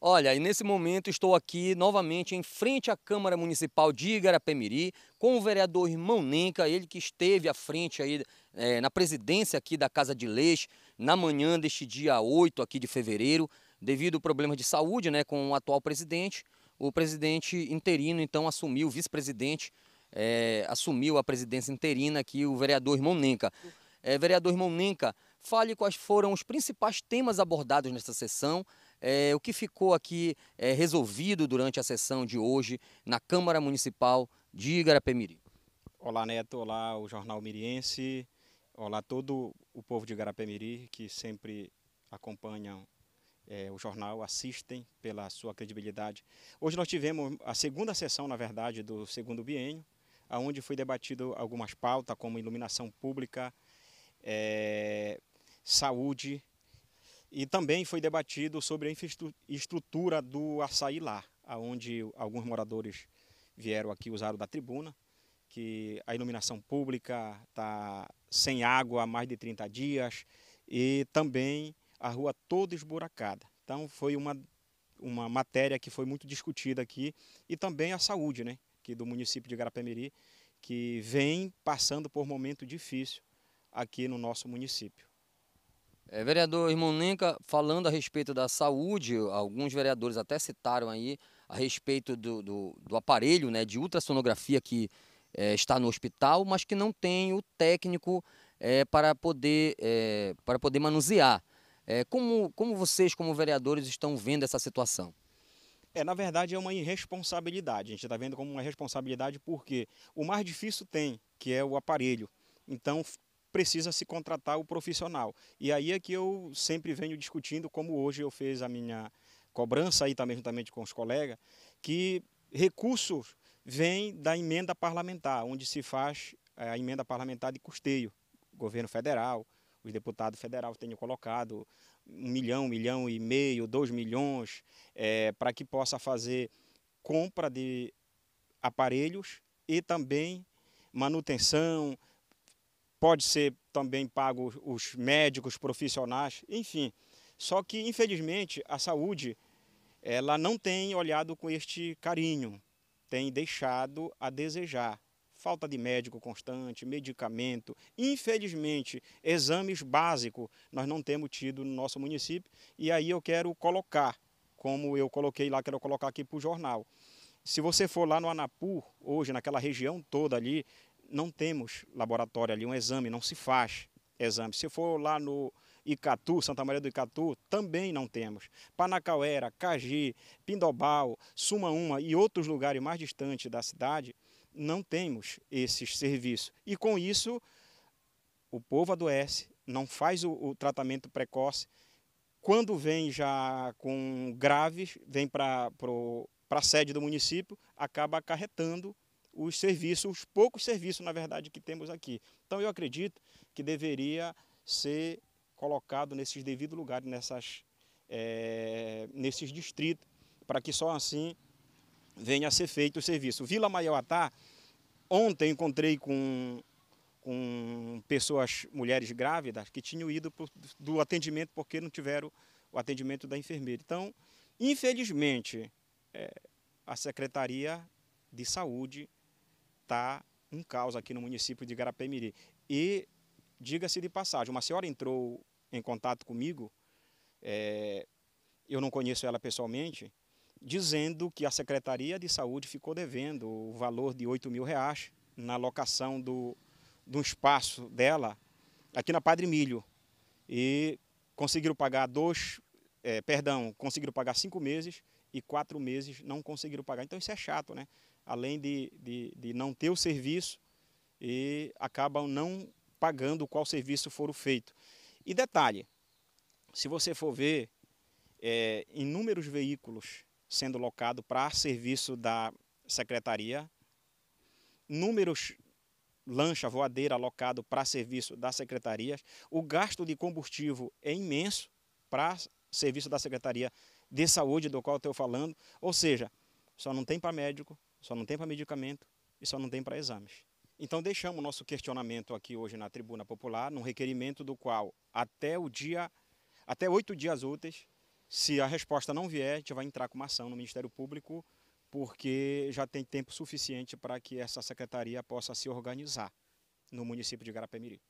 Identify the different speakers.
Speaker 1: Olha, e nesse momento estou aqui novamente em frente à Câmara Municipal de Igarapé-Miri com o vereador Irmão Nenca, ele que esteve à frente aí é, na presidência aqui da Casa de Leis na manhã deste dia 8 aqui de fevereiro, devido a problemas de saúde né, com o atual presidente. O presidente interino então assumiu, o vice-presidente é, assumiu a presidência interina aqui, o vereador Irmão Nenca. É, vereador Irmão Nenca, fale quais foram os principais temas abordados nessa sessão é, o que ficou aqui é, resolvido durante a sessão de hoje na Câmara Municipal de igarapé
Speaker 2: Olá, Neto. Olá, o Jornal Miriense. Olá, todo o povo de igarapé que sempre acompanham é, o jornal, assistem pela sua credibilidade. Hoje nós tivemos a segunda sessão, na verdade, do segundo biênio, onde foi debatido algumas pautas, como iluminação pública, é, saúde, e também foi debatido sobre a infraestrutura do açaí lá, onde alguns moradores vieram aqui, usaram da tribuna, que a iluminação pública está sem água há mais de 30 dias e também a rua toda esburacada. Então foi uma, uma matéria que foi muito discutida aqui e também a saúde né, que do município de Garapemiri, que vem passando por momento difícil aqui no nosso município. É, vereador Irmonenca, falando a respeito da saúde,
Speaker 1: alguns vereadores até citaram aí a respeito do, do, do aparelho né, de ultrassonografia que é, está no hospital, mas que não tem o técnico é, para, poder, é, para poder manusear. É, como, como vocês, como vereadores, estão vendo
Speaker 2: essa situação? É, na verdade, é uma irresponsabilidade. A gente está vendo como uma responsabilidade porque o mais difícil tem, que é o aparelho. Então, precisa se contratar o profissional. E aí é que eu sempre venho discutindo, como hoje eu fiz a minha cobrança aí também juntamente com os colegas, que recursos vêm da emenda parlamentar, onde se faz eh, a emenda parlamentar de custeio, governo federal, os deputados federais têm colocado um milhão, um milhão e meio, dois milhões, é, para que possa fazer compra de aparelhos e também manutenção, pode ser também pago os médicos profissionais, enfim. Só que, infelizmente, a saúde ela não tem olhado com este carinho, tem deixado a desejar. Falta de médico constante, medicamento, infelizmente, exames básicos nós não temos tido no nosso município. E aí eu quero colocar, como eu coloquei lá, quero colocar aqui para o jornal. Se você for lá no Anapur, hoje, naquela região toda ali, não temos laboratório ali, um exame, não se faz exame. Se for lá no Icatu, Santa Maria do Icatu, também não temos. Panacauera, Cagi, Pindobal, Uma e outros lugares mais distantes da cidade, não temos esses serviços. E com isso, o povo adoece, não faz o, o tratamento precoce. Quando vem já com graves, vem para a sede do município, acaba acarretando os serviços, os poucos serviços, na verdade, que temos aqui. Então, eu acredito que deveria ser colocado nesses devidos lugares, nessas, é, nesses distritos, para que só assim venha a ser feito o serviço. Vila Maiauatá, ontem encontrei com, com pessoas, mulheres grávidas, que tinham ido pro, do atendimento porque não tiveram o atendimento da enfermeira. Então, infelizmente, é, a Secretaria de Saúde está um caos aqui no município de Garapé-Miri. E, diga-se de passagem, uma senhora entrou em contato comigo, é, eu não conheço ela pessoalmente, dizendo que a Secretaria de Saúde ficou devendo o valor de 8 mil reais na locação do, do espaço dela aqui na Padre Milho. E conseguiram pagar dois, é, perdão, conseguiram pagar cinco meses e quatro meses não conseguiram pagar. Então isso é chato, né? Além de, de, de não ter o serviço e acabam não pagando qual serviço for feito. E detalhe, se você for ver é, inúmeros veículos sendo locados para serviço da secretaria, números lancha voadeira alocado para serviço das secretarias, o gasto de combustível é imenso para serviço da secretaria de saúde do qual estou falando. Ou seja, só não tem para médico, só não tem para medicamento e só não tem para exames. Então deixamos o nosso questionamento aqui hoje na Tribuna Popular, num requerimento do qual até o dia, até oito dias úteis, se a resposta não vier, a gente vai entrar com uma ação no Ministério Público, porque já tem tempo suficiente para que essa secretaria possa se organizar no município de Garapemiri.